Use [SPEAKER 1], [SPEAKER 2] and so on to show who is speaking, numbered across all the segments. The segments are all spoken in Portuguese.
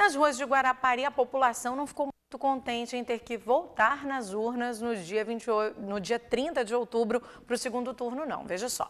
[SPEAKER 1] Nas ruas de Guarapari, a população não ficou muito contente em ter que voltar nas urnas no dia, 28, no dia 30 de outubro para o segundo turno, não. Veja só.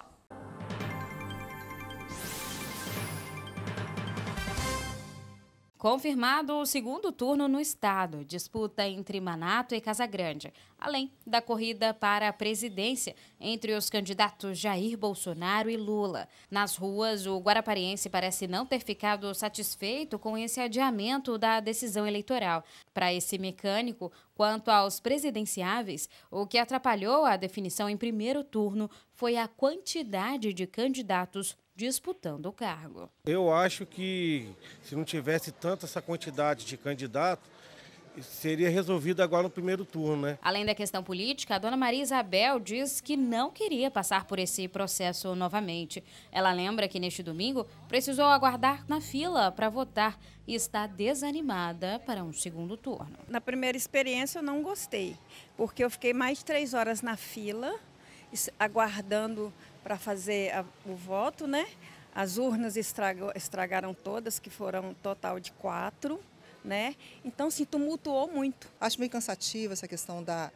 [SPEAKER 2] Confirmado o segundo turno no estado, disputa entre Manato e Casagrande, além da corrida para a presidência entre os candidatos Jair Bolsonaro e Lula. Nas ruas, o guarapariense parece não ter ficado satisfeito com esse adiamento da decisão eleitoral. Para esse mecânico, quanto aos presidenciáveis, o que atrapalhou a definição em primeiro turno foi a quantidade de candidatos disputando o cargo.
[SPEAKER 3] Eu acho que se não tivesse tanta essa quantidade de candidatos, seria resolvido agora no primeiro turno, né?
[SPEAKER 2] Além da questão política, a dona Maria Isabel diz que não queria passar por esse processo novamente. Ela lembra que neste domingo precisou aguardar na fila para votar e está desanimada para um segundo turno. Na primeira experiência eu não gostei, porque eu
[SPEAKER 4] fiquei mais de três horas na fila, aguardando para fazer a, o voto, né? As urnas estragou, estragaram todas, que foram um total de quatro, né? Então se assim, tumultuou muito. Acho meio cansativa essa questão da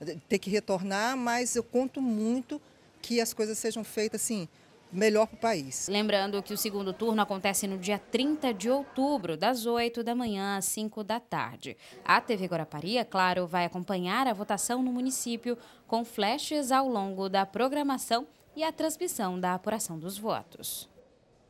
[SPEAKER 4] de ter que retornar, mas eu conto muito que as coisas sejam feitas assim
[SPEAKER 2] melhor para o país. Lembrando que o segundo turno acontece no dia 30 de outubro, das 8 da manhã às 5 da tarde. A TV Guarapari, é claro, vai acompanhar a votação no município com flashes ao longo da programação e a transmissão da apuração dos votos.